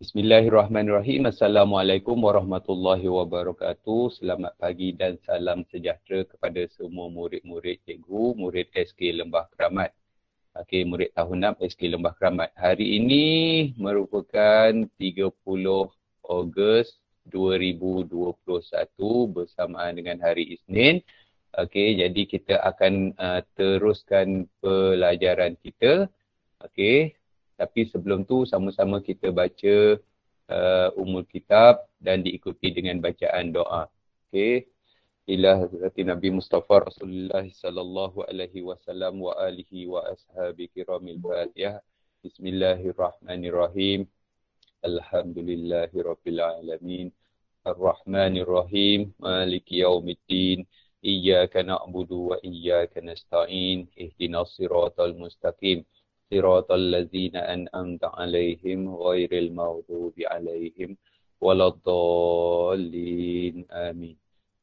Bismillahirrahmanirrahim. Assalamualaikum warahmatullahi wabarakatuh. Selamat pagi dan salam sejahtera kepada semua murid-murid cikgu, murid SK Lembah Keramat. Okey, murid tahun 6 SK Lembah Keramat. Hari ini merupakan 30 Ogos 2021 bersamaan dengan hari Isnin. Okey, jadi kita akan uh, teruskan pelajaran kita. Okey, tapi sebelum tu sama-sama kita baca uh, umur kitab dan diikuti dengan bacaan doa. Okey. Ila hadrati Nabi Mustafa Rasulullah sallallahu alaihi wasallam wa alihi wa ashabi kiramil baliyah. Bismillahirrahmanirrahim. Alhamdulillahirabbil alamin. Arrahmanirrahim. Maliki yaumiddin. Iyyaka na'budu wa iyyaka nasta'in. Ihdinas siratal mustaqim. صراط الذين أنعمت عليهم غير المغضوب عليهم ولا الضالين آمين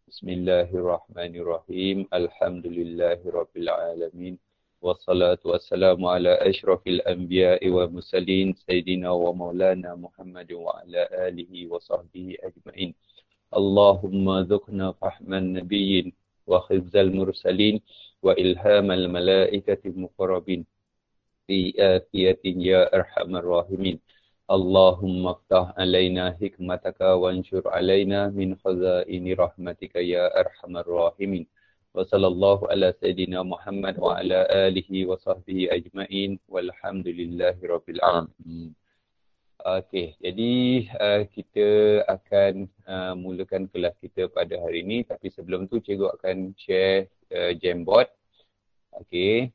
بسم الله الرحمن الرحيم الحمد لله رب العالمين والصلاة والسلام على أشرف الأنبياء والمرسلين سيدنا ومولانا محمد وعلى آله وصحبه أجمعين اللهم ذقنا فحم النبيين وخبز المرسلين وإلهام الملائكة المقربين في آتيات يا أرحم الراحمين اللهم افتح علينا حكمتك وانشر علينا من خزائن رحمتك يا أرحم الراحمين وصلى الله على سيدنا محمد وعلى آله وصحبه أجمعين والحمد لله رب العالمين Okey, jadi uh, kita akan uh, mulakan kelas kita pada hari ini. Tapi sebelum tu, cikgu akan share uh, jambot. Okey.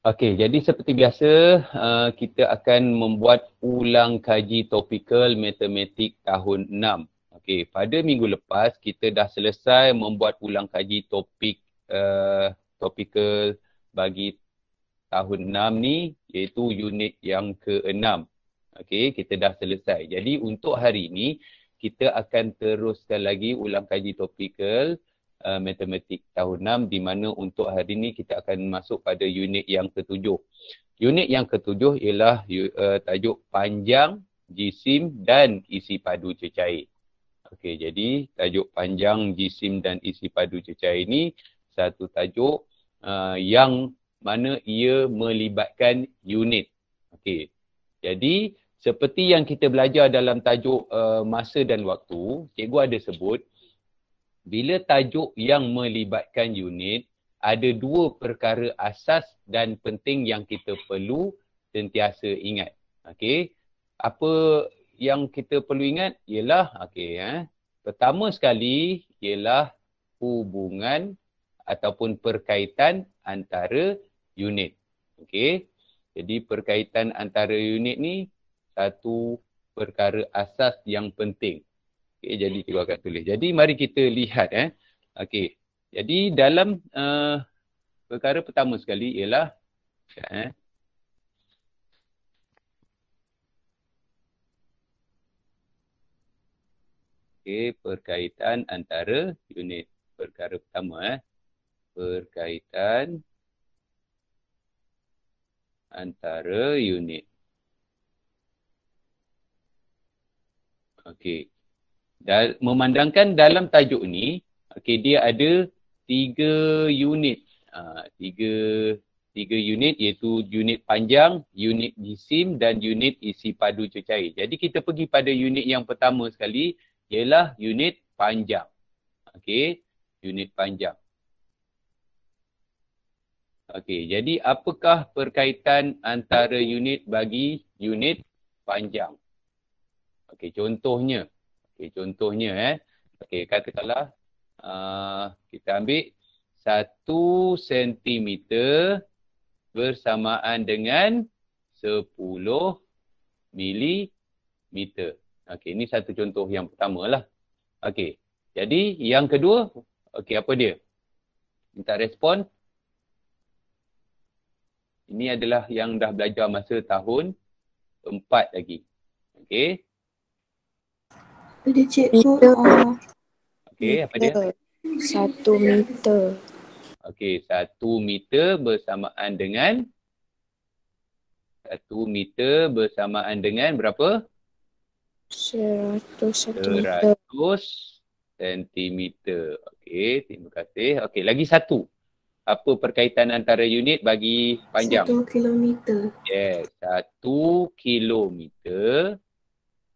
Okey, jadi seperti biasa uh, kita akan membuat ulang kaji topikal matematik tahun 6. Okey, pada minggu lepas kita dah selesai membuat ulang kaji topik uh, topikal bagi tahun 6 ni iaitu unit yang ke-6. Okey, kita dah selesai. Jadi untuk hari ini kita akan teruskan lagi ulang kaji topikal uh, matematik tahun 6 di mana untuk hari ini kita akan masuk pada unit yang ketujuh. Unit yang ketujuh ialah uh, tajuk panjang jisim dan isi padu cecair. Okey, jadi tajuk panjang jisim dan isi padu cecair ini satu tajuk uh, yang mana ia melibatkan unit. Okey. Jadi seperti yang kita belajar dalam tajuk uh, masa dan waktu, cikgu ada sebut bila tajuk yang melibatkan unit ada dua perkara asas dan penting yang kita perlu sentiasa ingat okey apa yang kita perlu ingat ialah okey eh pertama sekali ialah hubungan ataupun perkaitan antara unit okey jadi perkaitan antara unit ni satu perkara asas yang penting Okay, jadi kita akan tulis. Jadi mari kita lihat eh. Okey. Jadi dalam uh, perkara pertama sekali ialah eh. Okey, perkaitan antara unit perkara pertama eh. Berkaitan antara unit. Okey, dan memandangkan dalam tajuk ni, okay, dia ada tiga unit. Uh, tiga, tiga unit iaitu unit panjang, unit jisim dan unit isi padu cecair. Jadi kita pergi pada unit yang pertama sekali ialah unit panjang. Okey, unit panjang. Okey, jadi apakah perkaitan antara unit bagi unit panjang? Okey, contohnya, Okay, contohnya eh. Okay, katakanlah uh, ah, kita ambil satu sentimeter bersamaan dengan sepuluh milimeter. Okay, ini satu contoh yang pertama lah. Okay, jadi yang kedua, okay apa dia? Minta respon. Ini adalah yang dah belajar masa tahun empat lagi. Okay. Pada cikgu meter. Oh. Okey, apa dia? Satu meter Okey, satu meter bersamaan dengan Satu meter bersamaan dengan berapa? Seratus sentimeter Seratus sentimeter Okey, terima kasih Okey, lagi satu apa perkaitan antara unit bagi panjang? Satu kilometer. Yes, satu kilometer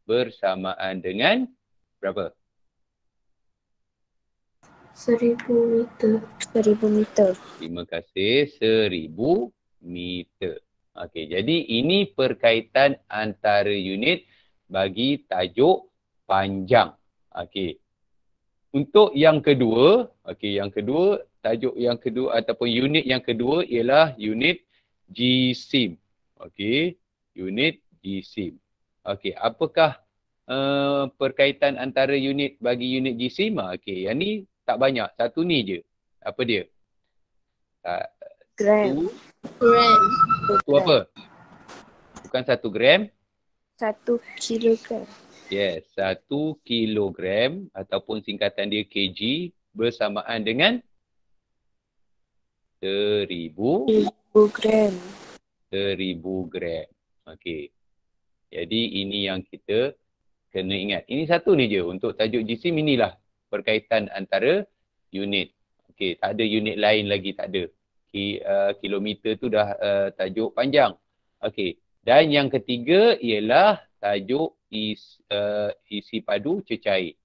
bersamaan dengan berapa? Seribu meter. Seribu meter. Terima kasih. Seribu meter. Okey, jadi ini perkaitan antara unit bagi tajuk panjang. Okey. Untuk yang kedua, okey, yang kedua, tajuk yang kedua ataupun unit yang kedua ialah unit G-SIM. Okey, unit G-SIM. Okey, apakah uh, perkaitan antara unit bagi unit jisim ah okey yang ni tak banyak satu ni je apa dia uh, gram tu, gram tu apa bukan satu gram satu kilogram yes satu kilogram ataupun singkatan dia kg bersamaan dengan seribu gram seribu gram okey jadi ini yang kita kena ingat. Ini satu ni je untuk tajuk jisim inilah berkaitan antara unit. Okey, tak ada unit lain lagi tak ada. Ki, uh, kilometer tu dah uh, tajuk panjang. Okey, dan yang ketiga ialah tajuk is, uh, isi padu cecair.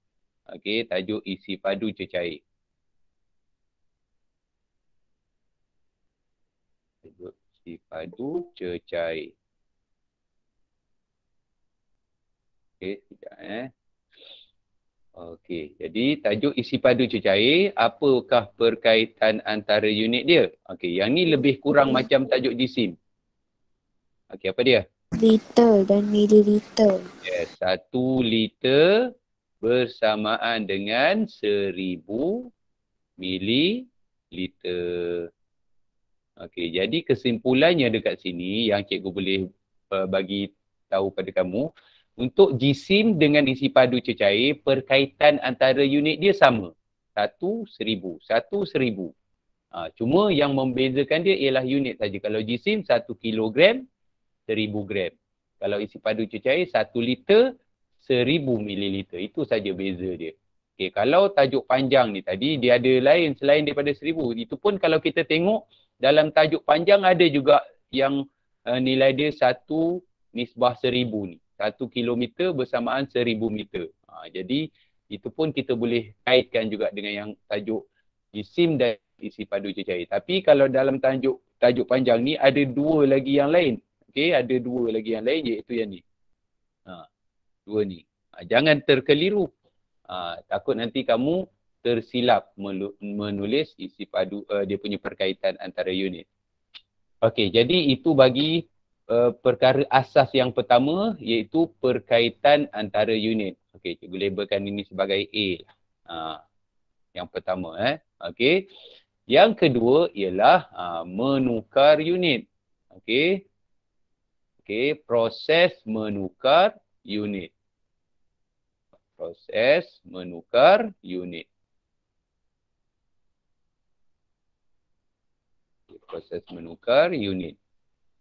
Okey, tajuk isi padu cecair. Tajuk isi padu cecair. Okey, sekejap eh. Okey, jadi tajuk isi padu cecair, apakah berkaitan antara unit dia? Okey, yang ni lebih kurang liter. macam tajuk jisim. Okey, apa dia? Liter dan mililiter. Yes, satu liter bersamaan dengan seribu mililiter. Okey, jadi kesimpulannya dekat sini yang cikgu boleh uh, bagi tahu pada kamu, untuk jisim dengan isi padu cecair, perkaitan antara unit dia sama. Satu seribu. Satu seribu. Ha, cuma yang membezakan dia ialah unit saja. Kalau jisim, satu kilogram, seribu gram. Kalau isi padu cecair, satu liter, seribu mililiter. Itu saja beza dia. Okay, kalau tajuk panjang ni tadi, dia ada lain selain daripada seribu. Itu pun kalau kita tengok dalam tajuk panjang ada juga yang uh, nilai dia satu nisbah seribu ni satu kilometer bersamaan seribu meter. Ha, jadi itu pun kita boleh kaitkan juga dengan yang tajuk isim dan isi padu cecair. Tapi kalau dalam tajuk tajuk panjang ni ada dua lagi yang lain. Okey, ada dua lagi yang lain iaitu yang ni. Ha, dua ni. Ha, jangan terkeliru. Ha, takut nanti kamu tersilap menulis isi padu uh, dia punya perkaitan antara unit. Okey, jadi itu bagi Eh, perkara asas yang pertama iaitu perkaitan antara unit. Okey, cikgu labelkan ini sebagai A. Uh, yang pertama eh. Okey. Yang kedua ialah uh, menukar unit. Okey. Okey, proses menukar unit. Proses menukar unit. Proses menukar unit.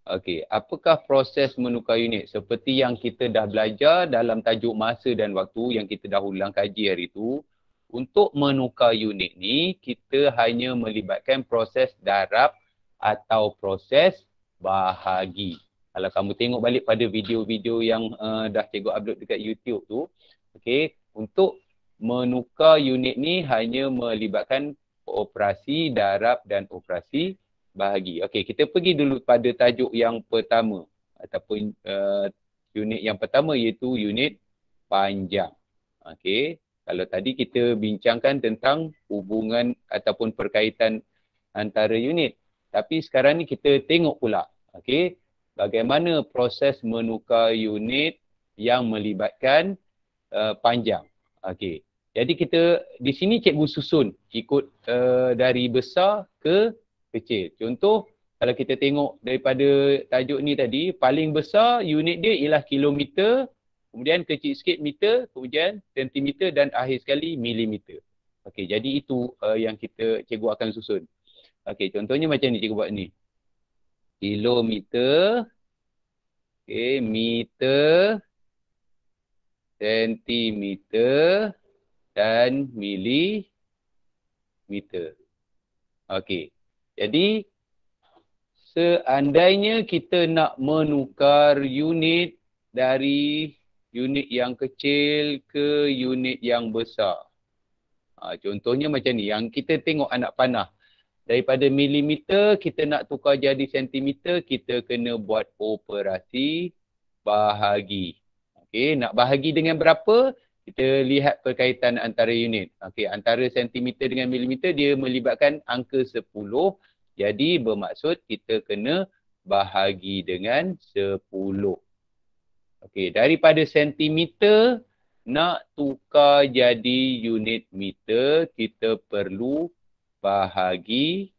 Okey, apakah proses menukar unit seperti yang kita dah belajar dalam tajuk masa dan waktu yang kita dah ulang kaji hari itu? Untuk menukar unit ni, kita hanya melibatkan proses darab atau proses bahagi. Kalau kamu tengok balik pada video-video yang uh, dah cikgu upload dekat YouTube tu, okey, untuk menukar unit ni hanya melibatkan operasi darab dan operasi bahagi. Okey, kita pergi dulu pada tajuk yang pertama ataupun uh, unit yang pertama iaitu unit panjang. Okey, kalau tadi kita bincangkan tentang hubungan ataupun perkaitan antara unit. Tapi sekarang ni kita tengok pula, okey, bagaimana proses menukar unit yang melibatkan uh, panjang. Okey. Jadi kita di sini cikgu susun ikut uh, dari besar ke kecil. Contoh kalau kita tengok daripada tajuk ni tadi, paling besar unit dia ialah kilometer, kemudian kecil sikit meter, kemudian sentimeter dan akhir sekali milimeter. Okey, jadi itu uh, yang kita cikgu akan susun. Okey, contohnya macam ni cikgu buat ni. Kilometer, okey meter, sentimeter dan milimeter. Okey, jadi seandainya kita nak menukar unit dari unit yang kecil ke unit yang besar. Ha, contohnya macam ni, yang kita tengok anak panah. Daripada milimeter kita nak tukar jadi sentimeter, kita kena buat operasi bahagi. Okey, nak bahagi dengan berapa? Kita lihat perkaitan antara unit. Okey, antara sentimeter dengan milimeter dia melibatkan angka 10. Jadi bermaksud kita kena bahagi dengan 10. Okey, daripada sentimeter nak tukar jadi unit meter, kita perlu bahagi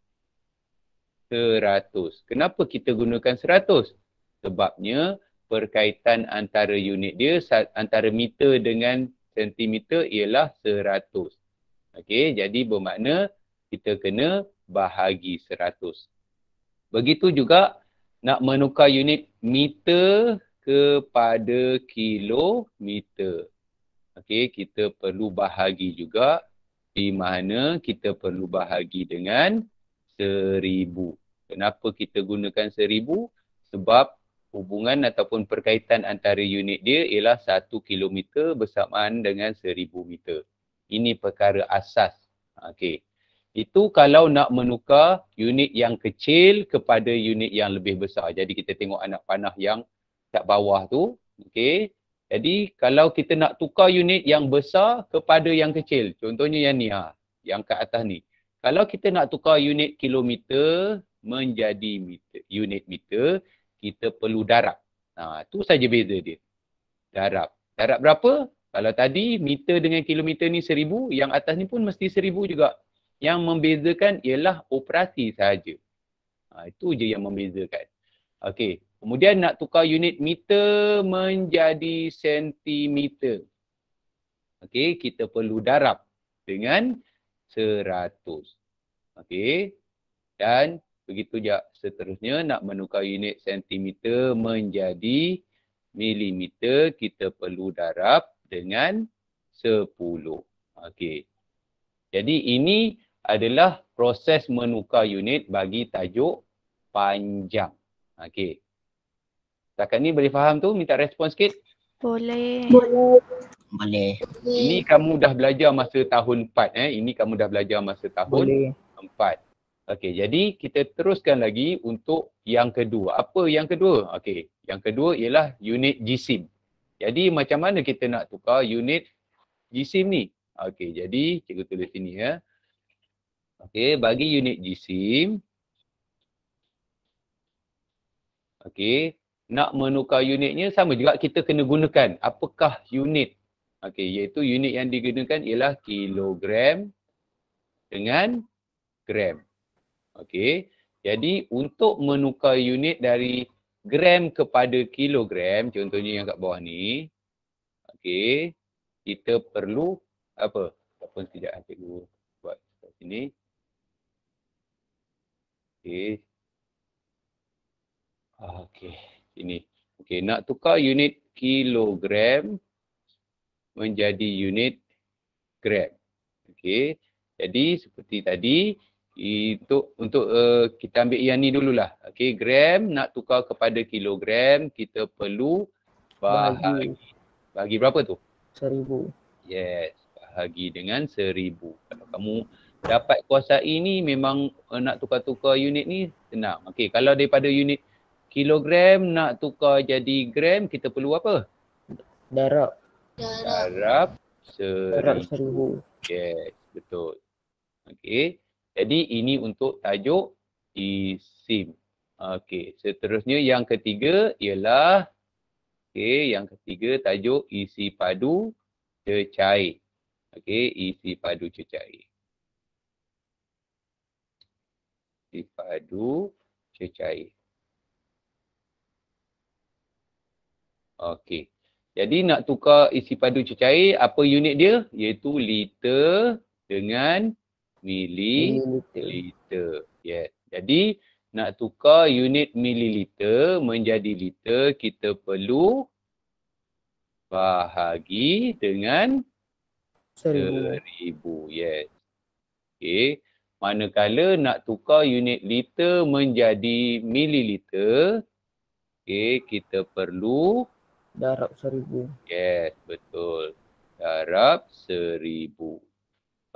100. Kenapa kita gunakan 100? Sebabnya perkaitan antara unit dia, antara meter dengan sentimeter ialah 100. Okey, jadi bermakna kita kena bahagi seratus. Begitu juga nak menukar unit meter kepada kilometer. Okey, kita perlu bahagi juga di mana kita perlu bahagi dengan seribu. Kenapa kita gunakan seribu? Sebab hubungan ataupun perkaitan antara unit dia ialah satu kilometer bersamaan dengan seribu meter. Ini perkara asas. Okey. Itu kalau nak menukar unit yang kecil kepada unit yang lebih besar. Jadi kita tengok anak panah yang kat bawah tu. Okay. Jadi kalau kita nak tukar unit yang besar kepada yang kecil. Contohnya yang ni ha. Yang kat atas ni. Kalau kita nak tukar unit kilometer menjadi meter, unit meter, kita perlu darab. Ha, tu saja beza dia. Darab. Darab berapa? Kalau tadi meter dengan kilometer ni seribu, yang atas ni pun mesti seribu juga. Yang membezakan ialah operasi sahaja. Ha, itu je yang membezakan. Okey, kemudian nak tukar unit meter menjadi sentimeter. Okey, kita perlu darab dengan seratus. Okey, dan begitu juga seterusnya nak menukar unit sentimeter menjadi milimeter. Kita perlu darab dengan sepuluh. Okey, jadi ini adalah proses menukar unit bagi tajuk panjang. Okey. Setakat ni boleh faham tu? Minta respon sikit? Boleh. Boleh. Ini kamu dah belajar masa tahun 4 eh. Ini kamu dah belajar masa tahun boleh. 4. Okey, jadi kita teruskan lagi untuk yang kedua. Apa yang kedua? Okey, yang kedua ialah unit jisim. Jadi macam mana kita nak tukar unit jisim ni? Okey, jadi cikgu tulis sini ya. Eh. Okey, bagi unit jisim. Okey, nak menukar unitnya sama juga kita kena gunakan apakah unit. Okey, iaitu unit yang digunakan ialah kilogram dengan gram. Okey, jadi untuk menukar unit dari gram kepada kilogram, contohnya yang kat bawah ni. Okey, kita perlu apa? Apa sekejap ah, cikgu buat sini. Okey. Ah, okey, ini. Okey, nak tukar unit kilogram menjadi unit gram. Okey. Jadi seperti tadi itu untuk uh, kita ambil yang ni dululah. Okey, gram nak tukar kepada kilogram, kita perlu bahagi bagi, bagi berapa tu? Seribu. Yes, bahagi dengan seribu. Kalau kamu dapat kuasa ini memang uh, nak tukar-tukar unit ni senang. Okey, kalau daripada unit kilogram nak tukar jadi gram, kita perlu apa? Darab. Darab seribu. Yes, betul. Okey, jadi ini untuk tajuk isim. Okey, seterusnya yang ketiga ialah Okey, yang ketiga tajuk isi padu cecair. Okey, isi padu cecair. dipadu cecair. Okey. Jadi nak tukar isi padu cecair, apa unit dia? Iaitu liter dengan mililiter. Liter. Yeah. Jadi nak tukar unit mililiter menjadi liter, kita perlu bahagi dengan seribu. seribu. Yes. Okey manakala nak tukar unit liter menjadi mililiter okey kita perlu darab seribu yes betul darab seribu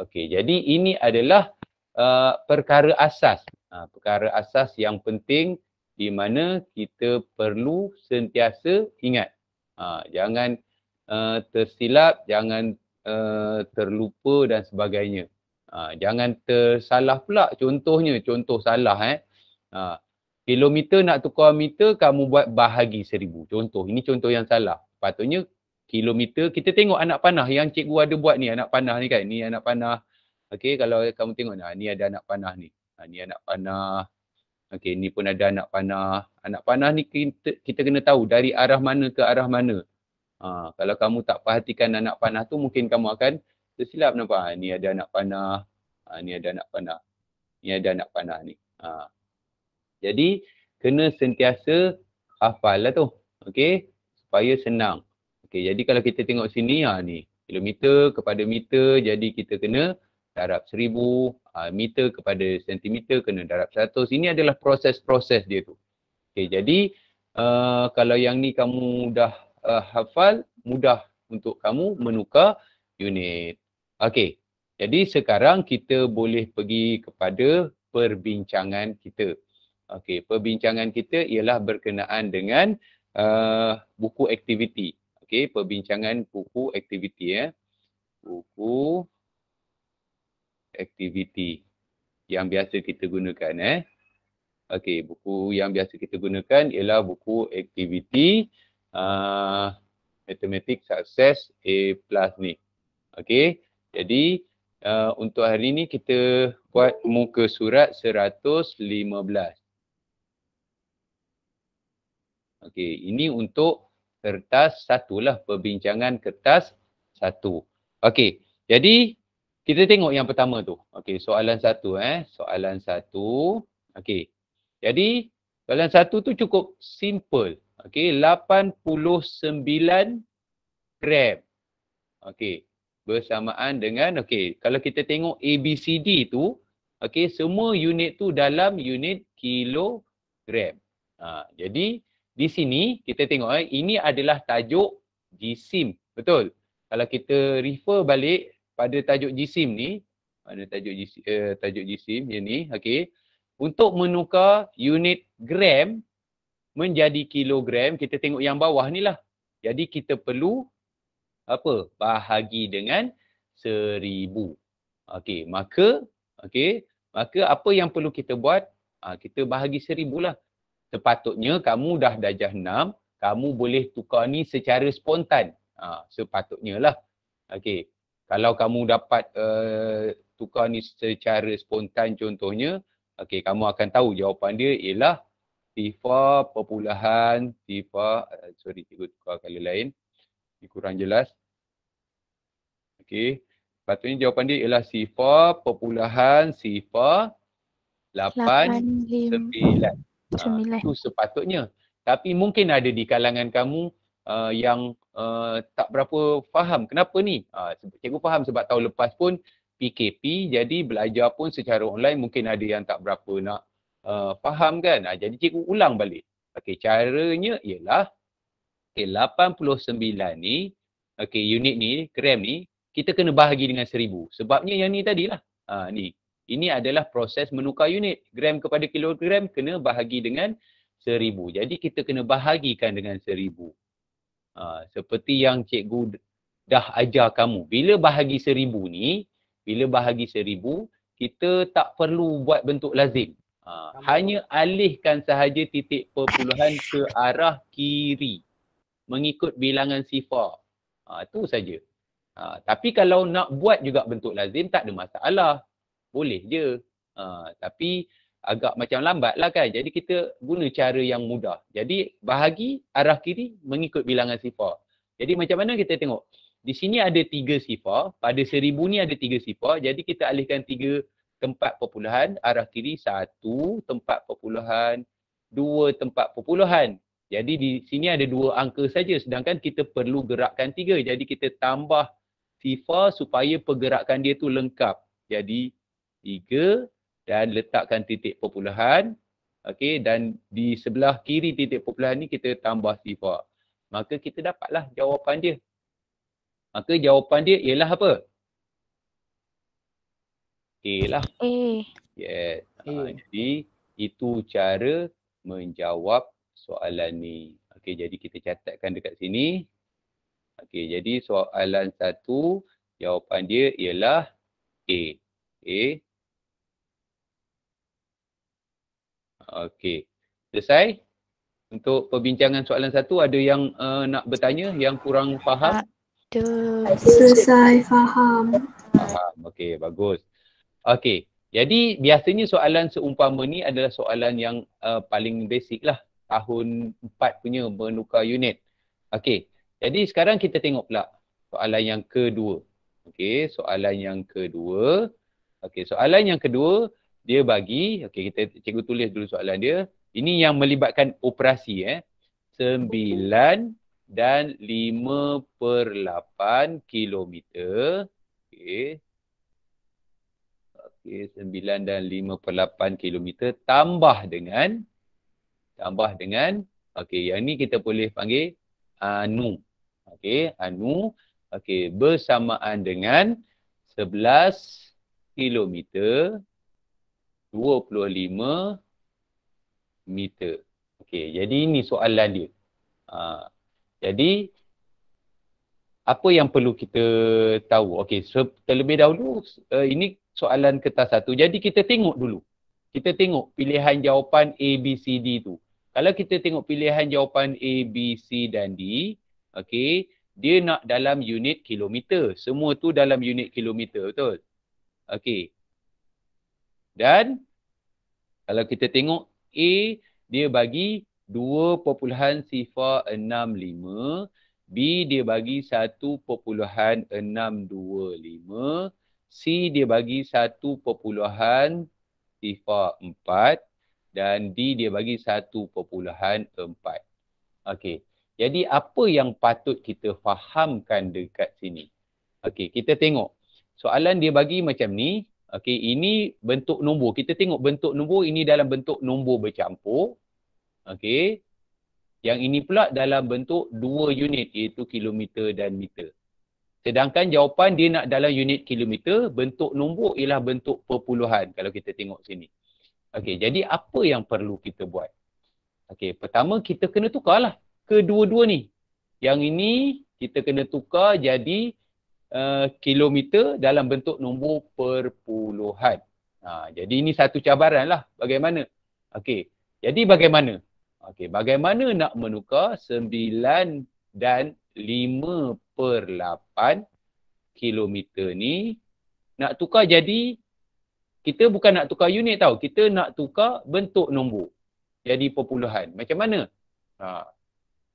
okey jadi ini adalah uh, perkara asas uh, perkara asas yang penting di mana kita perlu sentiasa ingat uh, jangan uh, tersilap jangan uh, terlupa dan sebagainya Ha, jangan tersalah pula contohnya, contoh salah eh. Ha, kilometer nak tukar meter, kamu buat bahagi seribu. Contoh, ini contoh yang salah. Patutnya kilometer, kita tengok anak panah yang cikgu ada buat ni, anak panah ni kan. Ni anak panah, okey kalau kamu tengok nah, ni ada anak panah ni. Ha, ni anak panah, okey ni pun ada anak panah. Anak panah ni kita, kita kena tahu dari arah mana ke arah mana. Ha, kalau kamu tak perhatikan anak panah tu, mungkin kamu akan tersilap nampak ha, ni ada anak panah, ha, ni ada anak panah, ni ada anak panah ni. Ha. Jadi kena sentiasa hafal lah tu. Okey, supaya senang. Okey, jadi kalau kita tengok sini ha, ni, kilometer kepada meter jadi kita kena darab seribu, meter kepada sentimeter kena darab satu. Ini adalah proses-proses dia tu. Okay, jadi uh, kalau yang ni kamu dah uh, hafal, mudah untuk kamu menukar unit. Okey. Jadi sekarang kita boleh pergi kepada perbincangan kita. Okey, perbincangan kita ialah berkenaan dengan uh, buku aktiviti. Okey, perbincangan buku aktiviti ya. Buku aktiviti yang biasa kita gunakan eh. Okey, buku yang biasa kita gunakan ialah buku aktiviti uh, eh, Mathematics Success A+ ni. Okey. Jadi uh, untuk hari ini kita buat muka surat 115. Okey, ini untuk kertas satu lah, perbincangan kertas satu. Okey, jadi kita tengok yang pertama tu. Okey, soalan satu eh. Soalan satu. Okey, jadi soalan satu tu cukup simple. Okey, 89 gram. Okey, bersamaan dengan okey kalau kita tengok a b c d tu okey semua unit tu dalam unit kilogram ha, jadi di sini kita tengok eh ini adalah tajuk jisim betul kalau kita refer balik pada tajuk jisim ni pada tajuk jisim eh, tajuk jisim yang ni okey untuk menukar unit gram menjadi kilogram kita tengok yang bawah ni lah jadi kita perlu apa? Bahagi dengan seribu. Okey, maka, okey, maka apa yang perlu kita buat? Ha, kita bahagi seribu lah. Sepatutnya kamu dah dajah enam, kamu boleh tukar ni secara spontan. Ha, sepatutnya lah. Okey, kalau kamu dapat uh, tukar ni secara spontan contohnya, okey, kamu akan tahu jawapan dia ialah sifar perpuluhan, sifar, eh, sorry, cikgu tukar kali lain kurang jelas. Okey. Patutnya jawapan dia ialah sifar perpuluhan sifar 8, 9. Ha, itu ha, sepatutnya. Tapi mungkin ada di kalangan kamu uh, yang uh, tak berapa faham kenapa ni. Uh, cikgu faham sebab tahun lepas pun PKP jadi belajar pun secara online mungkin ada yang tak berapa nak uh, faham kan. Uh, jadi cikgu ulang balik. Okey caranya ialah okay, 89 ni, okay, unit ni, gram ni, kita kena bahagi dengan 1000. Sebabnya yang ni tadilah. Ha, ni. Ini adalah proses menukar unit. Gram kepada kilogram kena bahagi dengan 1000. Jadi kita kena bahagikan dengan 1000. Ha, seperti yang cikgu dah ajar kamu. Bila bahagi 1000 ni, bila bahagi 1000, kita tak perlu buat bentuk lazim. Ha, hanya alihkan sahaja titik perpuluhan ke arah kiri mengikut bilangan sifar. Ha, itu saja. Ha, tapi kalau nak buat juga bentuk lazim, tak ada masalah. Boleh je. Ha, tapi agak macam lambat lah kan. Jadi kita guna cara yang mudah. Jadi bahagi arah kiri mengikut bilangan sifar. Jadi macam mana kita tengok? Di sini ada tiga sifar. Pada seribu ni ada tiga sifar. Jadi kita alihkan tiga tempat perpuluhan. Arah kiri satu tempat perpuluhan. Dua tempat perpuluhan. Jadi di sini ada dua angka saja sedangkan kita perlu gerakkan tiga. Jadi kita tambah FIFA supaya pergerakan dia tu lengkap. Jadi tiga dan letakkan titik perpuluhan. Okey dan di sebelah kiri titik perpuluhan ni kita tambah FIFA. Maka kita dapatlah jawapan dia. Maka jawapan dia ialah apa? A lah. A. Yes. A. Ha, jadi itu cara menjawab soalan ni. Okey, jadi kita catatkan dekat sini. Okey, jadi soalan satu, jawapan dia ialah A. A. Okey, selesai. Untuk perbincangan soalan satu, ada yang uh, nak bertanya, yang kurang faham? Ada. Selesai faham. Faham, okey, bagus. Okey, jadi biasanya soalan seumpama ni adalah soalan yang uh, paling basic lah tahun 4 punya menukar unit. Okey. Jadi sekarang kita tengok pula soalan yang kedua. Okey, soalan yang kedua. Okey, soalan yang kedua dia bagi, okey kita cikgu tulis dulu soalan dia. Ini yang melibatkan operasi eh. 9 dan 5 per 8 kilometer. Okey. Okey, 9 dan 5 per 8 kilometer tambah dengan tambah dengan okey yang ni kita boleh panggil anu ah, okey anu ah, okey bersamaan dengan 11 km 25 meter okey jadi ini soalan dia ha, jadi apa yang perlu kita tahu okey so terlebih dahulu uh, ini soalan kertas satu jadi kita tengok dulu kita tengok pilihan jawapan A, B, C, D tu. Uh, kalau kita tengok pilihan jawapan A, B, C dan D, okay, dia nak dalam unit kilometer. Semua tu dalam unit kilometer, betul? okay. Dan kalau kita tengok A, dia bagi 2.65, B dia bagi 1.625, C dia bagi 1.4, dan D dia bagi 1.4. Okey. Jadi apa yang patut kita fahamkan dekat sini? Okey, kita tengok. Soalan dia bagi macam ni. Okey, ini bentuk nombor. Kita tengok bentuk nombor ini dalam bentuk nombor bercampur. Okey. Yang ini pula dalam bentuk dua unit iaitu kilometer dan meter. Sedangkan jawapan dia nak dalam unit kilometer, bentuk nombor ialah bentuk perpuluhan kalau kita tengok sini. Okay, jadi apa yang perlu kita buat? Okay, pertama kita kena tukarlah kedua-dua ni. Yang ini kita kena tukar jadi uh, kilometer dalam bentuk nombor perpuluhan. Ha, jadi ini satu cabaran lah bagaimana. Okay, jadi bagaimana? Okay, bagaimana nak menukar 9 dan 5 per 8 kilometer ni nak tukar jadi kita bukan nak tukar unit tau kita nak tukar bentuk nombor jadi perpuluhan macam mana ha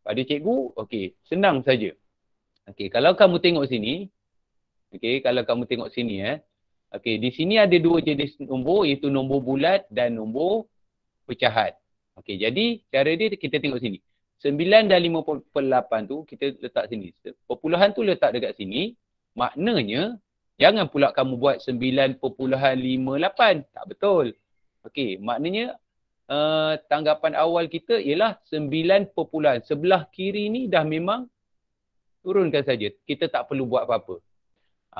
pada cikgu okey senang saja okey kalau kamu tengok sini okey kalau kamu tengok sini eh okey di sini ada dua jenis nombor iaitu nombor bulat dan nombor pecahan okey jadi cara dia kita tengok sini 9 dan 58 tu kita letak sini perpuluhan tu letak dekat sini maknanya Jangan pula kamu buat 9.58. Tak betul. Okey, maknanya uh, tanggapan awal kita ialah 9. Sebelah kiri ni dah memang turunkan saja. Kita tak perlu buat apa-apa.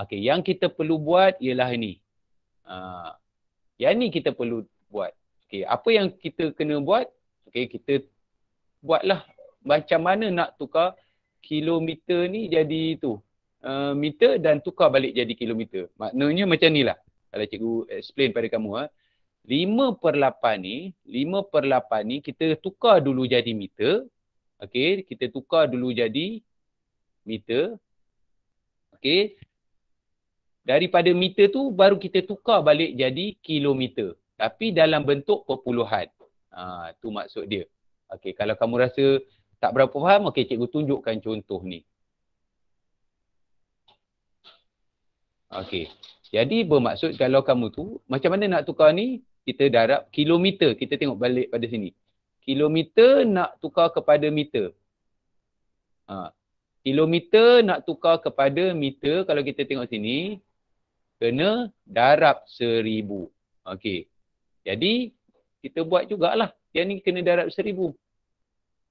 Okey, yang kita perlu buat ialah ini. Uh, ah, yang ni kita perlu buat. Okey, apa yang kita kena buat? Okey, kita buatlah macam mana nak tukar kilometer ni jadi tu Uh, meter dan tukar balik jadi kilometer. Maknanya macam ni lah Kalau cikgu explain pada kamu ah. Ha. 5 per 8 ni, 5 per 8 ni kita tukar dulu jadi meter. Okey, kita tukar dulu jadi meter. Okey. Daripada meter tu baru kita tukar balik jadi kilometer. Tapi dalam bentuk perpuluhan. Ha, tu maksud dia. Okey, kalau kamu rasa tak berapa faham, okey cikgu tunjukkan contoh ni. Okey. Jadi bermaksud kalau kamu tu macam mana nak tukar ni? Kita darab kilometer. Kita tengok balik pada sini. Kilometer nak tukar kepada meter. Ha. Kilometer nak tukar kepada meter kalau kita tengok sini kena darab seribu. Okey. Jadi kita buat jugalah. Yang ni kena darab seribu.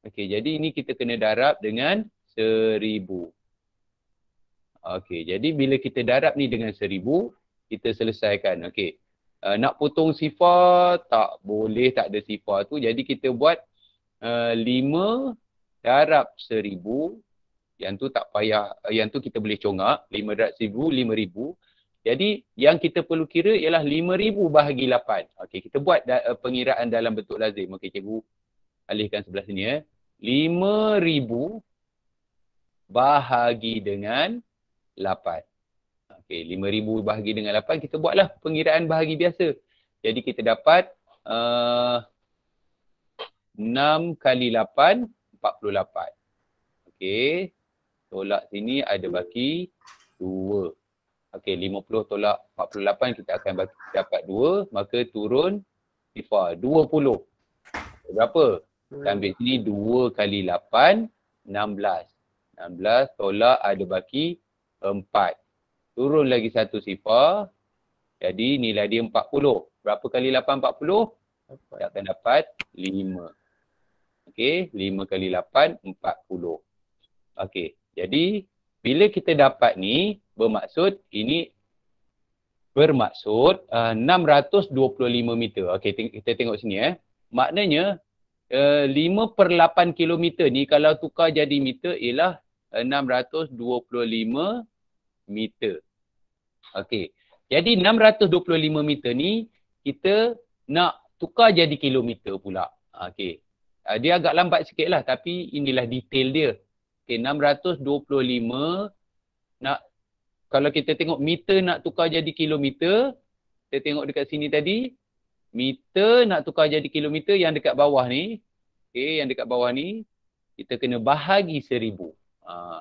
Okey, jadi ini kita kena darab dengan seribu. Okey, jadi bila kita darab ni dengan seribu, kita selesaikan. Okey, uh, nak potong sifar, tak boleh tak ada sifar tu. Jadi kita buat uh, lima darab seribu, yang tu tak payah, uh, yang tu kita boleh congak. Lima darab seribu, lima ribu. Jadi yang kita perlu kira ialah lima ribu bahagi lapan. Okey, kita buat da- uh, pengiraan dalam bentuk lazim. Okey, cikgu alihkan sebelah sini ya. Eh. Lima ribu bahagi dengan lapan. Okey, lima ribu bahagi dengan lapan, kita buatlah pengiraan bahagi biasa. Jadi kita dapat eh, enam uh, kali lapan, empat puluh lapan. Okey, tolak sini ada baki dua. Okey, lima puluh tolak empat puluh lapan, kita akan baki, dapat dua. Maka turun sifar dua puluh. Berapa? Kita hmm. ambil sini dua kali lapan, enam belas. Enam belas tolak ada baki empat. Turun lagi satu sifar. Jadi nilai dia empat puluh. Berapa kali lapan empat puluh? Dia akan dapat lima. Okey, lima kali lapan empat puluh. Okey, jadi bila kita dapat ni bermaksud ini bermaksud uh, enam ratus dua puluh lima meter. Okey, ten- kita tengok sini eh. Maknanya uh, lima uh, per lapan kilometer ni kalau tukar jadi meter ialah 625 meter. Okey. Jadi 625 meter ni kita nak tukar jadi kilometer pula. Okey. Ah, dia agak lambat sikit lah tapi inilah detail dia. Okey 625 nak kalau kita tengok meter nak tukar jadi kilometer kita tengok dekat sini tadi meter nak tukar jadi kilometer yang dekat bawah ni okey yang dekat bawah ni kita kena bahagi seribu. Ah,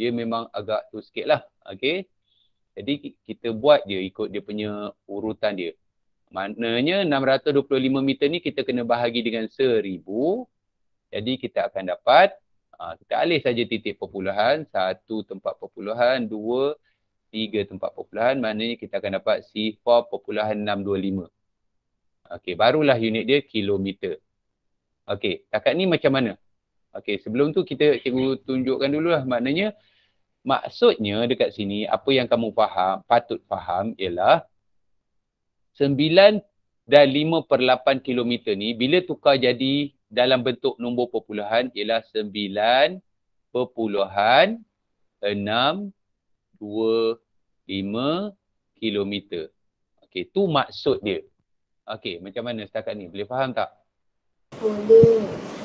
dia memang agak tu sikit lah. Okay. Jadi kita buat dia ikut dia punya urutan dia. Maknanya 625 meter ni kita kena bahagi dengan 1000. Jadi kita akan dapat ah, kita alih saja titik perpuluhan. Satu tempat perpuluhan, dua, tiga tempat perpuluhan. Maknanya kita akan dapat C4 perpuluhan 625. Okay, barulah unit dia kilometer. Okay, takat ni macam mana? Okay, sebelum tu kita cikgu tunjukkan dulu dululah maknanya maksudnya dekat sini apa yang kamu faham, patut faham ialah 9 dan 5 per 8 kilometer ni bila tukar jadi dalam bentuk nombor perpuluhan ialah 9 perpuluhan 6 2 5 kilometer. Okay, tu maksud dia. Okay, macam mana setakat ni? Boleh faham tak? Boleh.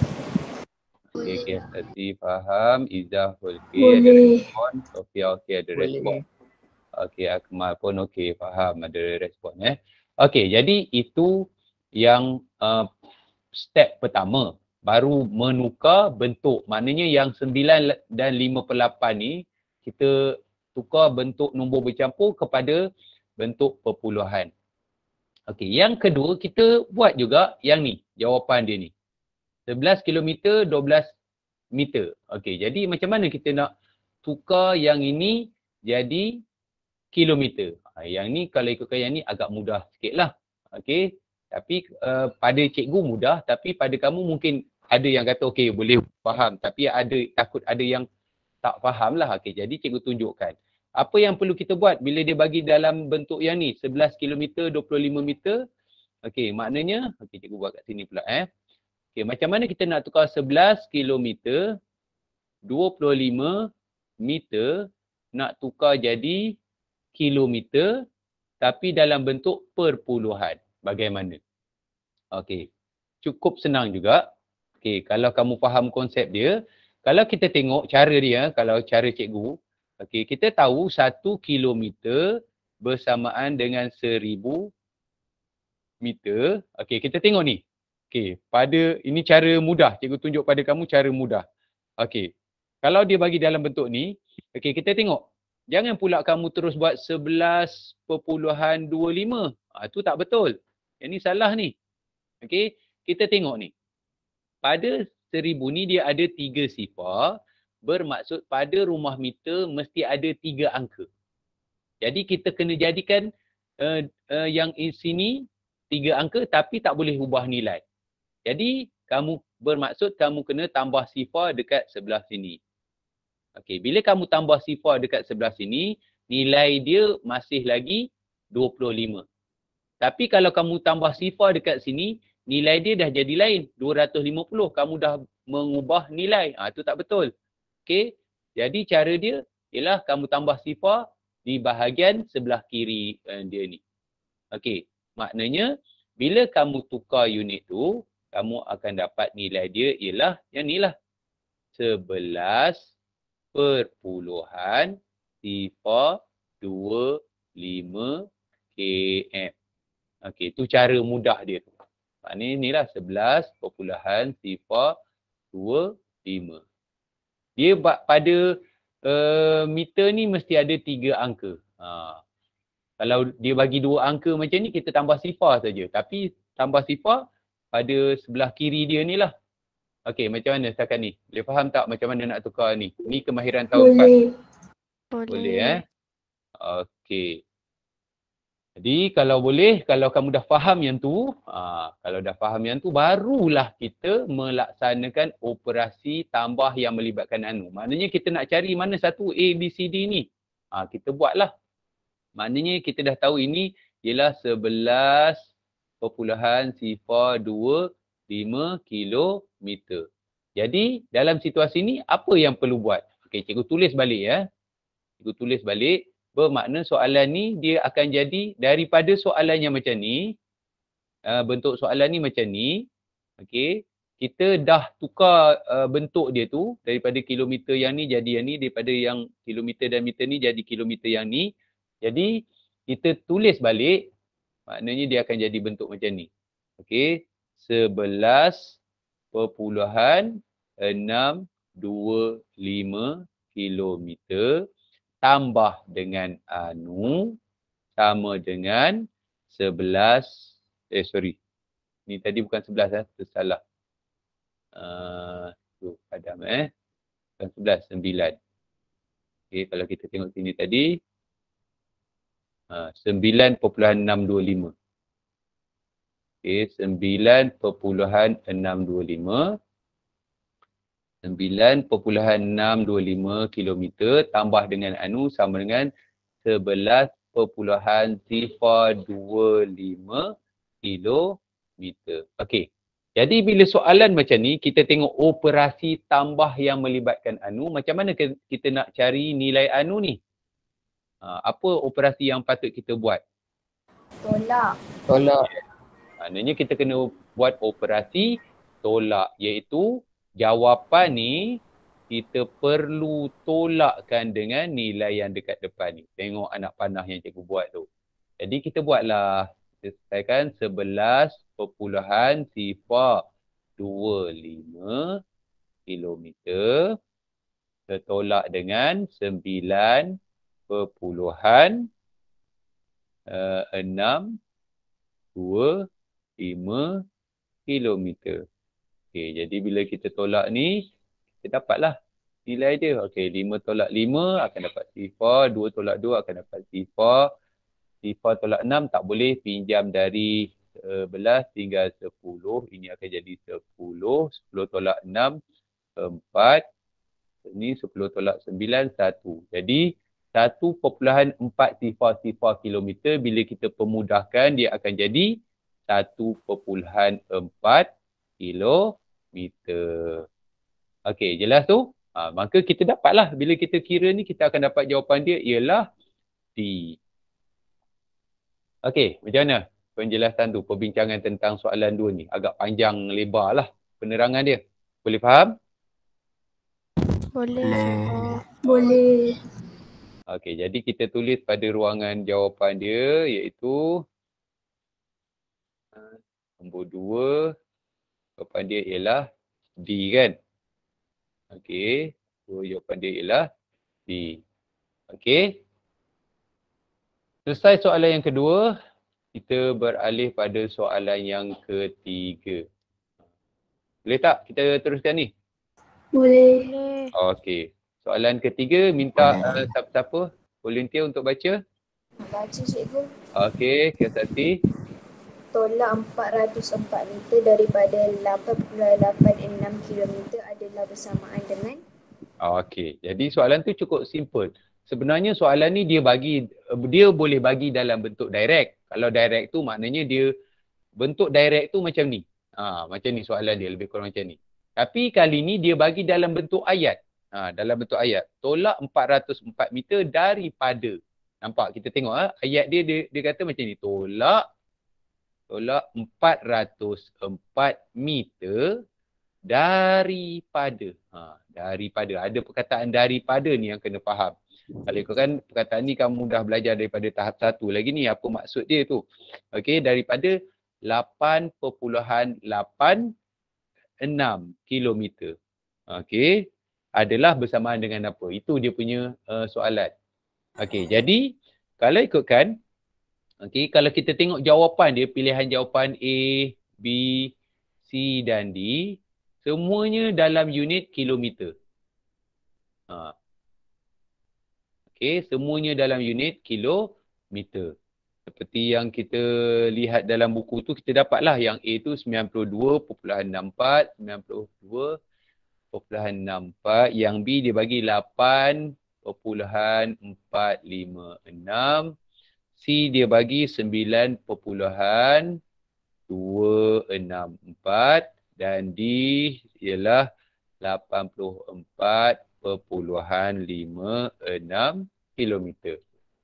Okey, okay. tadi faham. Izzah, okey. Ada respon. Sofia, okey. Ada respon. Okey, Akmal pun okey. Faham. Ada respon. Eh. Okey, jadi itu yang uh, step pertama. Baru menukar bentuk. Maknanya yang 9 dan 5 per 8 ni, kita tukar bentuk nombor bercampur kepada bentuk perpuluhan. Okey, yang kedua kita buat juga yang ni, jawapan dia ni. 11 km 12 meter. Okey, jadi macam mana kita nak tukar yang ini jadi kilometer. Ha, yang ni kalau ikutkan yang ni agak mudah sikit lah. Okey, tapi uh, pada cikgu mudah tapi pada kamu mungkin ada yang kata okey boleh faham tapi ada takut ada yang tak faham lah. Okey, jadi cikgu tunjukkan. Apa yang perlu kita buat bila dia bagi dalam bentuk yang ni 11 kilometer 25 meter Okey, maknanya, okey cikgu buat kat sini pula eh. Okay, macam mana kita nak tukar 11 kilometer 25 meter nak tukar jadi kilometer tapi dalam bentuk perpuluhan. Bagaimana? Okey. Cukup senang juga. Okey, kalau kamu faham konsep dia, kalau kita tengok cara dia, kalau cara cikgu, okey, kita tahu satu kilometer bersamaan dengan seribu meter. Okey, kita tengok ni. Okey, pada ini cara mudah cikgu tunjuk pada kamu cara mudah. Okey. Kalau dia bagi dalam bentuk ni, okey kita tengok. Jangan pula kamu terus buat 11.25. Ha, ah, tu tak betul. Yang ni salah ni. Okey, kita tengok ni. Pada seribu ni dia ada tiga sifar bermaksud pada rumah meter mesti ada tiga angka. Jadi kita kena jadikan uh, uh, yang sini tiga angka tapi tak boleh ubah nilai. Jadi kamu bermaksud kamu kena tambah sifar dekat sebelah sini. Okey, bila kamu tambah sifar dekat sebelah sini, nilai dia masih lagi 25. Tapi kalau kamu tambah sifar dekat sini, nilai dia dah jadi lain, 250. Kamu dah mengubah nilai. Ah ha, tu tak betul. Okey. Jadi cara dia ialah kamu tambah sifar di bahagian sebelah kiri eh, dia ni. Okey. Maknanya bila kamu tukar unit tu, kamu akan dapat nilai dia ialah yang inilah. Sebelas perpuluhan sifar dua lima km. Okey, itu cara mudah dia. Maknanya inilah sebelas perpuluhan sifar dua lima. Dia pada uh, meter ni mesti ada tiga angka. Ha. Kalau dia bagi dua angka macam ni, kita tambah sifar saja. Tapi tambah sifar, pada sebelah kiri dia ni lah. Okay, macam mana setakat ni? Boleh faham tak macam mana nak tukar ni? Ni kemahiran tahun Boleh. 4. Boleh. Boleh eh. Okey. Jadi kalau boleh, kalau kamu dah faham yang tu, aa, ha, kalau dah faham yang tu, barulah kita melaksanakan operasi tambah yang melibatkan anu. Maknanya kita nak cari mana satu A, B, C, D ni. Aa, ha, kita buatlah. Maknanya kita dah tahu ini ialah sebelas sifar dua lima kilometer. Jadi dalam situasi ni apa yang perlu buat? Okey, cikgu tulis balik ya. Cikgu tulis balik bermakna soalan ni dia akan jadi daripada soalan yang macam ni ah, bentuk soalan ni macam ni okey kita dah tukar ah, bentuk dia tu daripada kilometer yang ni jadi yang ni daripada yang kilometer dan meter ni jadi kilometer yang ni jadi kita tulis balik maknanya dia akan jadi bentuk macam ni. Okey, sebelas perpuluhan enam dua lima kilometer tambah dengan anu sama dengan sebelas, eh sorry. Ni tadi bukan sebelas lah, eh, tersalah. Uh, tu padam ah, eh. Bukan sebelas, sembilan. Okey, kalau kita tengok sini tadi, Uh, 9.625. Okay, 9.625. 9.625 kilometer tambah dengan anu sama dengan sebelas dua lima kilometer. Okey. Jadi bila soalan macam ni, kita tengok operasi tambah yang melibatkan anu, macam mana kita nak cari nilai anu ni? Ha, apa operasi yang patut kita buat? Tolak. Tolak. Maknanya kita kena buat operasi tolak iaitu jawapan ni kita perlu tolakkan dengan nilai yang dekat depan ni. Tengok anak panah yang cikgu buat tu. Jadi kita buatlah selesaikan 11.25 kilometer tertolak dengan perpuluhan eh, enam dua lima kilometer. Okey, jadi bila kita tolak ni, kita dapatlah nilai dia. Okey, lima tolak lima akan dapat sifar, dua tolak dua akan dapat sifar. Sifar tolak enam tak boleh pinjam dari sebelas eh, hingga sepuluh. Ini akan jadi sepuluh. Sepuluh tolak enam, empat. Ini sepuluh tolak sembilan, satu. Jadi, 1.4 sifar-sifar kilometer bila kita pemudahkan dia akan jadi 1.4 kilometer. Okey, jelas tu? Ha, maka kita dapatlah bila kita kira ni kita akan dapat jawapan dia ialah D. Okey, macam mana penjelasan tu, perbincangan tentang soalan dua ni? Agak panjang lebar lah penerangan dia. Boleh faham? Boleh. Boleh. Okey, jadi kita tulis pada ruangan jawapan dia iaitu ah, nombor dua jawapan dia ialah D kan. Okey, so jawapan dia ialah D. Okey. Selesai soalan yang kedua, kita beralih pada soalan yang ketiga. Boleh tak kita teruskan ni? Boleh. Okey. Soalan ketiga minta uh, siapa-siapa volunteer untuk baca? Baca cikgu. Okey, Kiasati. Tolak 404 meter daripada 8.86 kilometer adalah bersamaan dengan? Okey, jadi soalan tu cukup simple. Sebenarnya soalan ni dia bagi, dia boleh bagi dalam bentuk direct. Kalau direct tu maknanya dia bentuk direct tu macam ni. Ha, macam ni soalan dia lebih kurang macam ni. Tapi kali ni dia bagi dalam bentuk ayat ha, dalam bentuk ayat tolak 404 meter daripada nampak kita tengok ha, ayat dia, dia dia kata macam ni tolak tolak 404 meter daripada ha, daripada ada perkataan daripada ni yang kena faham kalau kan perkataan ni kamu dah belajar daripada tahap satu lagi ni apa maksud dia tu okey daripada 8.86 kilometer okey adalah bersamaan dengan apa? Itu dia punya uh, soalan. Okey, jadi kalau ikutkan okey, kalau kita tengok jawapan dia pilihan jawapan A, B, C dan D semuanya dalam unit kilometer. Ha. Okey, semuanya dalam unit kilometer. Seperti yang kita lihat dalam buku tu kita dapatlah yang A tu 92.64, 92 8.64 yang B dia bagi 8.456 C dia bagi 9.264 dan D ialah 84.56 km.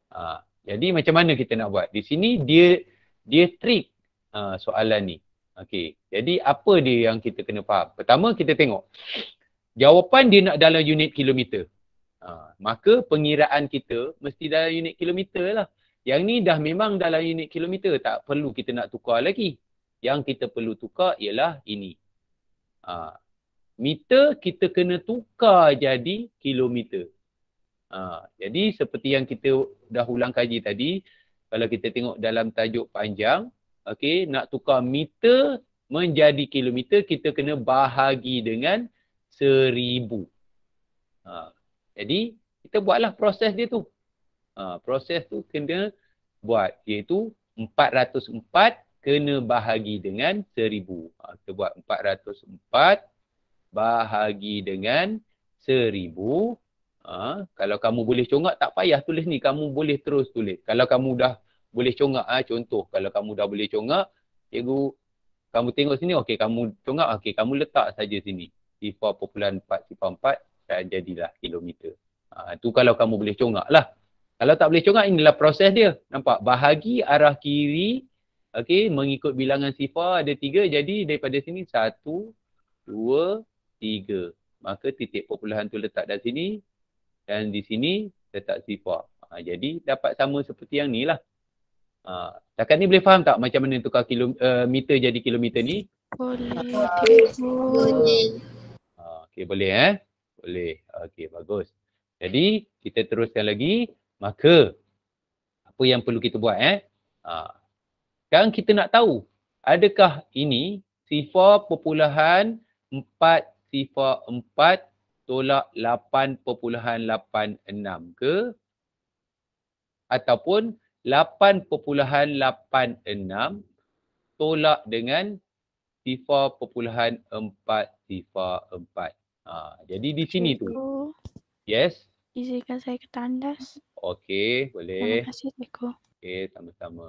Ha. jadi macam mana kita nak buat? Di sini dia dia trick ha, soalan ni. Okey. Jadi apa dia yang kita kena faham? Pertama kita tengok. Jawapan dia nak dalam unit kilometer. Ha, maka pengiraan kita mesti dalam unit kilometer lah. Yang ni dah memang dalam unit kilometer. Tak perlu kita nak tukar lagi. Yang kita perlu tukar ialah ini. Ha, meter kita kena tukar jadi kilometer. Ha, jadi seperti yang kita dah ulang kaji tadi. Kalau kita tengok dalam tajuk panjang. Okay, nak tukar meter menjadi kilometer kita kena bahagi dengan 1.2 seribu. Ha. Jadi, kita buatlah proses dia tu. Ha. Proses tu kena buat iaitu 404 kena bahagi dengan seribu. Ha. Kita buat 404 bahagi dengan seribu. Ha. Kalau kamu boleh congak, tak payah tulis ni. Kamu boleh terus tulis. Kalau kamu dah boleh congak, ha. contoh. Kalau kamu dah boleh congak, cikgu kamu tengok sini, okey kamu congak, okey kamu letak saja sini tifa pukulan 4 tifa 4 dan jadilah kilometer. Ha, itu kalau kamu boleh congak lah. Kalau tak boleh congak inilah proses dia. Nampak? Bahagi arah kiri okay, mengikut bilangan sifar ada tiga, jadi daripada sini satu, dua, tiga. Maka titik perpuluhan tu letak dari sini dan di sini letak sifar. Ha, jadi dapat sama seperti yang ni lah. Ha, takkan ni boleh faham tak macam mana tukar kilo, uh, meter jadi kilometer ni? Boleh. Boleh. Okey boleh eh? Boleh. Okey bagus. Jadi kita teruskan lagi. Maka apa yang perlu kita buat eh? Ha. Sekarang kita nak tahu adakah ini sifar perpuluhan 4 sifar 4 tolak 8.86 ke ataupun 8.86 tolak dengan sifar perpuluhan 4 sifar 4. Ha, jadi di sini tu. Yes. Izinkan saya ke tandas. Okey, boleh. Terima kasih, Cikgu. Okey, sama-sama.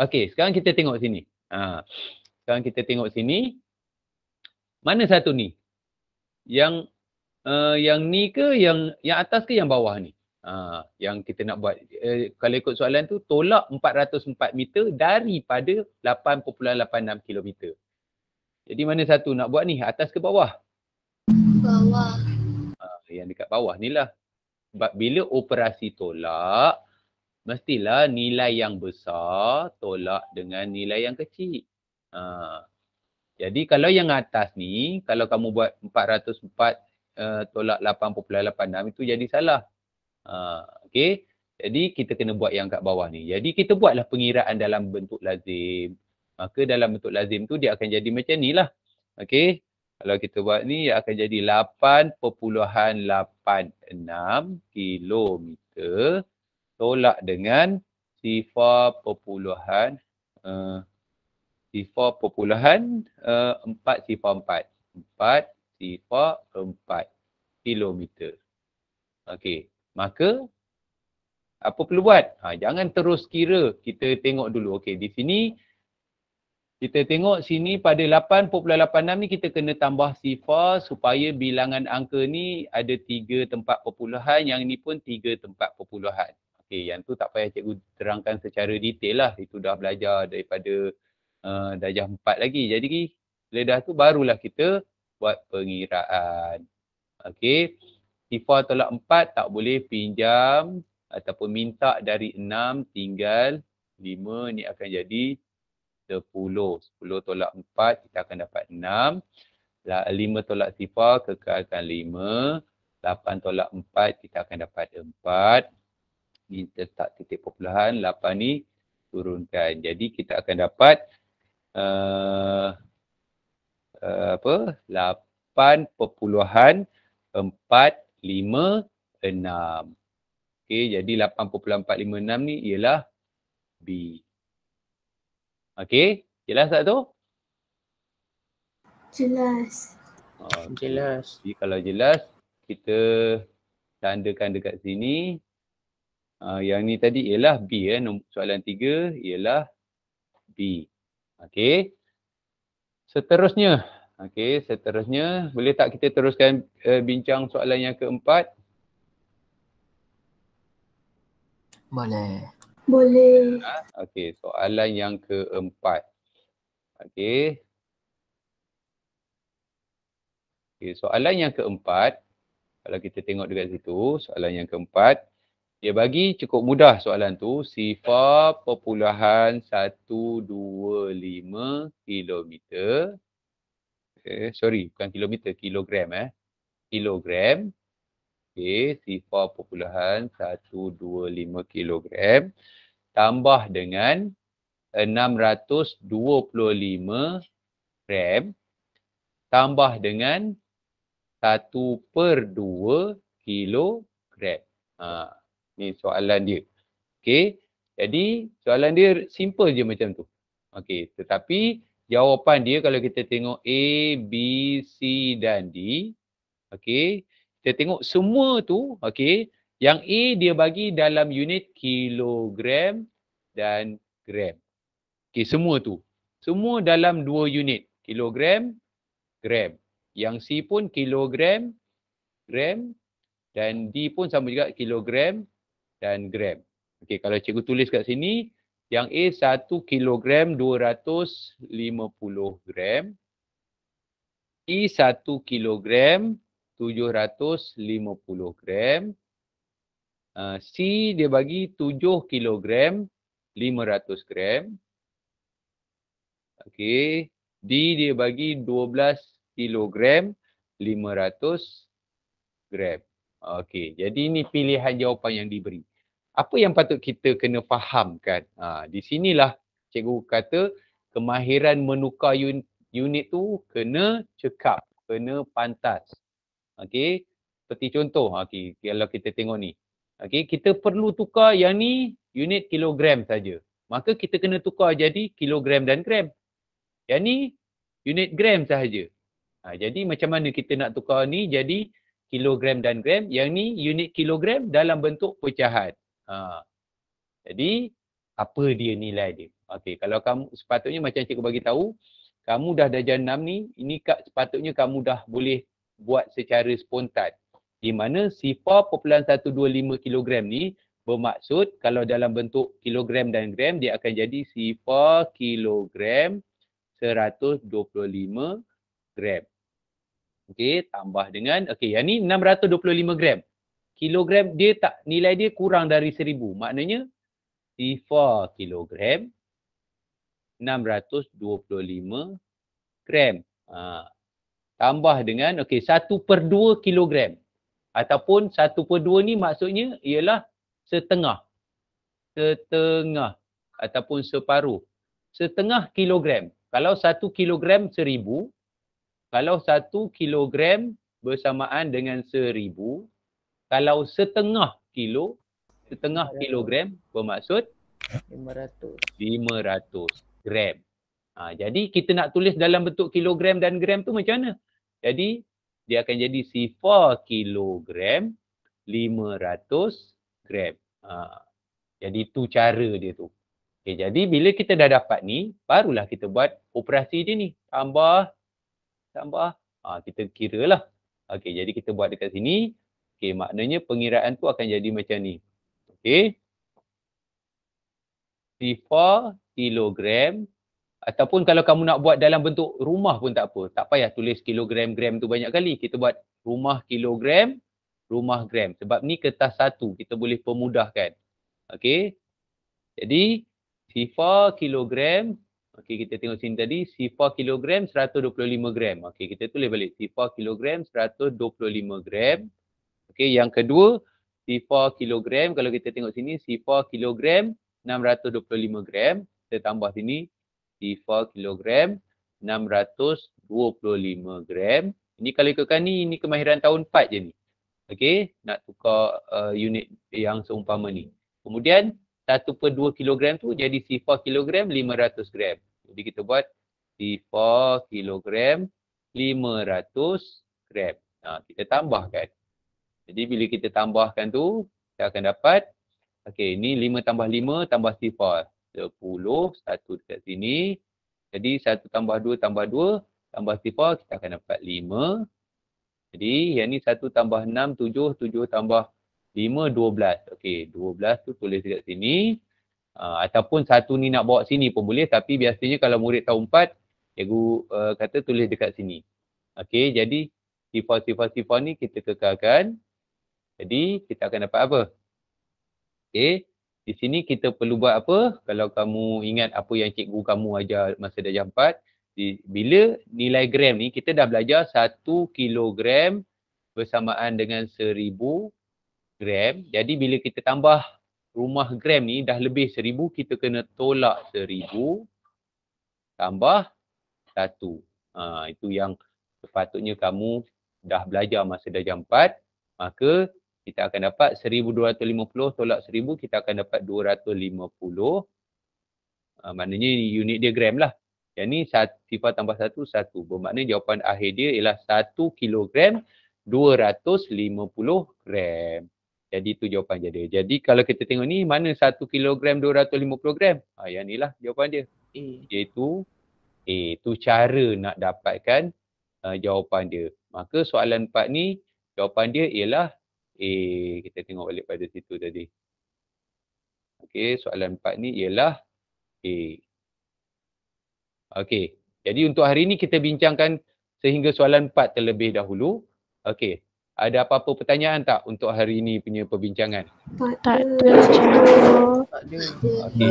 Okey, sekarang kita tengok sini. Ha. Sekarang kita tengok sini. Mana satu ni? Yang uh, yang ni ke yang yang atas ke yang bawah ni? Ha, yang kita nak buat. Uh, kalau ikut soalan tu, tolak 404 meter daripada 8.86 kilometer. Jadi mana satu nak buat ni? Atas ke bawah? bawah. Ha, yang dekat bawah ni lah. Sebab bila operasi tolak, mestilah nilai yang besar tolak dengan nilai yang kecil. Ha. Jadi kalau yang atas ni, kalau kamu buat 404 uh, eh, tolak 8.86 itu jadi salah. Ha. Ah, okay. Jadi kita kena buat yang kat bawah ni. Jadi kita buatlah pengiraan dalam bentuk lazim. Maka dalam bentuk lazim tu dia akan jadi macam ni lah. Okay. Kalau kita buat ni ia akan jadi 8.86 kilometer tolak dengan sifar perpuluhan uh, sifar perpuluhan uh, eh, 4 sifar 4. 4 kilometer. Okey. Maka apa perlu buat? Ha, jangan terus kira. Kita tengok dulu. Okey di sini kita tengok sini pada 8.86 ni kita kena tambah sifar supaya bilangan angka ni ada tiga tempat perpuluhan, yang ni pun tiga tempat perpuluhan. Okey, yang tu tak payah cikgu terangkan secara detail lah. Itu dah belajar daripada uh, darjah empat lagi. Jadi, ledah tu barulah kita buat pengiraan. Okey, sifar tolak empat tak boleh pinjam ataupun minta dari enam tinggal lima ni akan jadi 10. 10 tolak 4 kita akan dapat 6. 5 tolak sifar kekalkan 5. 8 tolak 4 kita akan dapat 4. Ni tetap titik perpuluhan. 8 ni turunkan. Jadi kita akan dapat uh, uh, apa? enam. Okey, jadi lapan empat lima enam ni ialah B. Okey, jelas tak tu? Jelas. Okay. Jelas. Jadi kalau jelas, kita tandakan dekat sini. Uh, yang ni tadi ialah B eh. Soalan tiga ialah B. Okey. Seterusnya. Okey, seterusnya. Boleh tak kita teruskan uh, bincang soalan yang keempat? Boleh. Boleh. Ah, okey, soalan yang keempat. Okey. Okey, soalan yang keempat. Kalau kita tengok dekat situ, soalan yang keempat. Dia bagi cukup mudah soalan tu. Sifar perpuluhan 125 kilometer. Okay, eh, sorry, bukan kilometer, kilogram eh. Kilogram Okey, sifar perpuluhan 125 kilogram tambah dengan 625 gram tambah dengan 1 per 2 kilogram. Ha, ni soalan dia. Okey, jadi soalan dia simple je macam tu. Okey, tetapi jawapan dia kalau kita tengok A, B, C dan D. Okey, kita tengok semua tu okey yang A dia bagi dalam unit kilogram dan gram. Okey semua tu. Semua dalam dua unit kilogram gram. Yang C pun kilogram gram dan D pun sama juga kilogram dan gram. Okey kalau cikgu tulis kat sini yang A 1 kilogram 250 gram. E 1 kilogram 750 gram. Uh, C dia bagi 7 kilogram 500 gram. Okey. D dia bagi 12 kilogram 500 gram. Okey. Jadi ini pilihan jawapan yang diberi. Apa yang patut kita kena fahamkan? Ha, di sinilah cikgu kata kemahiran menukar unit, unit tu kena cekap, kena pantas. Okey, seperti contoh okey ah, kalau kita tengok ni. Okey, kita perlu tukar yang ni unit kilogram saja. Maka kita kena tukar jadi kilogram dan gram. Yang ni unit gram sahaja. Ha, jadi macam mana kita nak tukar ni jadi kilogram dan gram. Yang ni unit kilogram dalam bentuk pecahan. Ha. Jadi apa dia nilai dia? Okey, kalau kamu sepatutnya macam cikgu bagi tahu, kamu dah darjah 6 ni, ini kak sepatutnya kamu dah boleh buat secara spontan. Di mana sifar 125 kilogram ni bermaksud kalau dalam bentuk kilogram dan gram dia akan jadi sifar kilogram 125 gram. Okey, tambah dengan, okey yang ni 625 gram. Kilogram dia tak, nilai dia kurang dari 1000. Maknanya sifar kilogram 625 gram. Haa tambah dengan okey 1 per 2 kilogram ataupun 1 per 2 ni maksudnya ialah setengah setengah ataupun separuh setengah kilogram kalau 1 kilogram 1000 kalau 1 kilogram bersamaan dengan 1000 kalau setengah kilo setengah kilogram bermaksud 500 500 gram Ha, jadi kita nak tulis dalam bentuk kilogram dan gram tu macam mana? Jadi dia akan jadi sifar kilogram 500 gram. Ha, jadi tu cara dia tu. Okay, jadi bila kita dah dapat ni, barulah kita buat operasi dia ni. Tambah, tambah. Ha, kita kira lah. Okay, jadi kita buat dekat sini. Okay, maknanya pengiraan tu akan jadi macam ni. Okay. Sifar kilogram 500 ataupun kalau kamu nak buat dalam bentuk rumah pun tak apa tak payah tulis kilogram gram tu banyak kali kita buat rumah kilogram rumah gram sebab ni kertas satu kita boleh pemudahkan okey jadi sifar kilogram okey kita tengok sini tadi sifar kilogram 125 gram okey kita tulis balik sifar kilogram 125 gram okey yang kedua sifar kilogram kalau kita tengok sini sifar kilogram 625 gram kita tambah sini FIFA kilogram 625 gram. Ini kalau ikutkan ni, ini kemahiran tahun 4 je ni. Okey, nak tukar uh, unit yang seumpama ni. Kemudian 1 per 2 kilogram tu jadi FIFA kilogram 500 gram. Jadi kita buat FIFA kilogram 500 gram. Ha, kita tambahkan. Jadi bila kita tambahkan tu, kita akan dapat Okey, ni 5 tambah 5 tambah sifar sepuluh, satu dekat sini. Jadi satu tambah dua tambah dua, tambah sifar kita akan dapat lima. Jadi yang ni satu tambah enam, tujuh, tujuh tambah lima, dua belas. Okey, dua belas tu tulis dekat sini. Uh, ataupun satu ni nak bawa sini pun boleh tapi biasanya kalau murid tahun empat, cikgu uh, eh, kata tulis dekat sini. Okey, jadi sifar-sifar-sifar ni kita kekalkan. Jadi kita akan dapat apa? Okey, di sini kita perlu buat apa? Kalau kamu ingat apa yang cikgu kamu ajar masa dah jampat, di, bila nilai gram ni kita dah belajar 1 kilogram bersamaan dengan 1000 gram. Jadi bila kita tambah rumah gram ni dah lebih 1000, kita kena tolak 1000 tambah 1. Ha, itu yang sepatutnya kamu dah belajar masa dah 4. Maka kita akan dapat 1250 tolak 1000 kita akan dapat 250 uh, ah, maknanya unit dia gram lah yang ni sifar tambah 1 1 bermakna jawapan akhir dia ialah 1 kilogram 250 gram jadi itu jawapan dia. Jadi kalau kita tengok ni mana 1 kilogram 250 gram? Ha, yang inilah jawapan dia. A. Iaitu A. Itu cara nak dapatkan uh, jawapan dia. Maka soalan 4 ni jawapan dia ialah A. Kita tengok balik pada situ tadi. Okey, soalan 4 ni ialah A. Okey. Jadi untuk hari ni kita bincangkan sehingga soalan 4 terlebih dahulu. Okey. Ada apa-apa pertanyaan tak untuk hari ni punya perbincangan? Tak ada. Tak ada. Okay.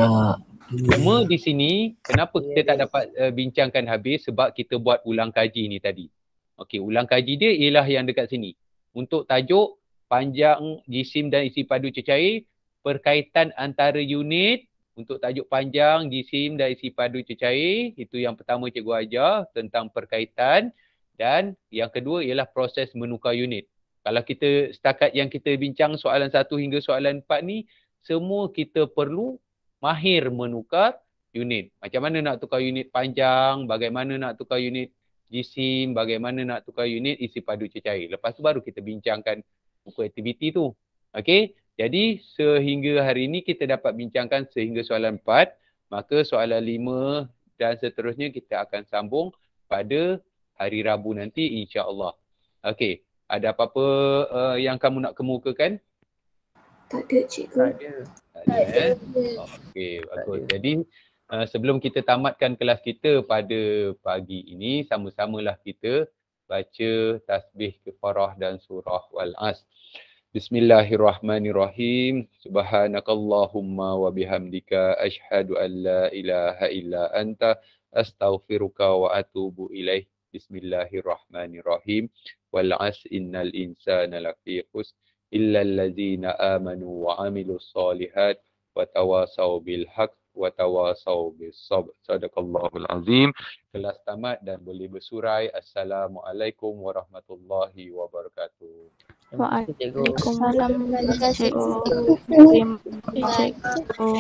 Cuma di sini kenapa kita tak dapat uh, bincangkan habis sebab kita buat ulang kaji ni tadi. Okey, ulang kaji dia ialah yang dekat sini. Untuk tajuk panjang jisim dan isi padu cecair perkaitan antara unit untuk tajuk panjang jisim dan isi padu cecair itu yang pertama cikgu ajar tentang perkaitan dan yang kedua ialah proses menukar unit kalau kita setakat yang kita bincang soalan satu hingga soalan empat ni semua kita perlu mahir menukar unit macam mana nak tukar unit panjang bagaimana nak tukar unit jisim bagaimana nak tukar unit isi padu cecair lepas tu baru kita bincangkan buku aktiviti tu. Okey, jadi sehingga hari ini kita dapat bincangkan sehingga soalan 4, maka soalan 5 dan seterusnya kita akan sambung pada hari Rabu nanti insya-Allah. Okey, ada apa-apa uh, yang kamu nak kemukakan? Tak ada cikgu. Tak ada. Tak ada. Eh? ada. Eh? Okey, bagus. Ada. Jadi uh, sebelum kita tamatkan kelas kita pada pagi ini, sama-samalah kita baca tasbih kefarah dan surah wal as. Bismillahirrahmanirrahim. Subhanakallahumma wa bihamdika ashhadu an la ilaha illa anta astaghfiruka wa atubu ilaih. Bismillahirrahmanirrahim. Wal as innal insana lafi khus illa alladhina amanu wa amilus salihat wa tawasaw bil haqq wa tawasaw bisabr. Sadaqallahul azim. Kelas tamat dan boleh bersurai. Assalamualaikum warahmatullahi wabarakatuh. Waalaikumsalam. Terima kasih.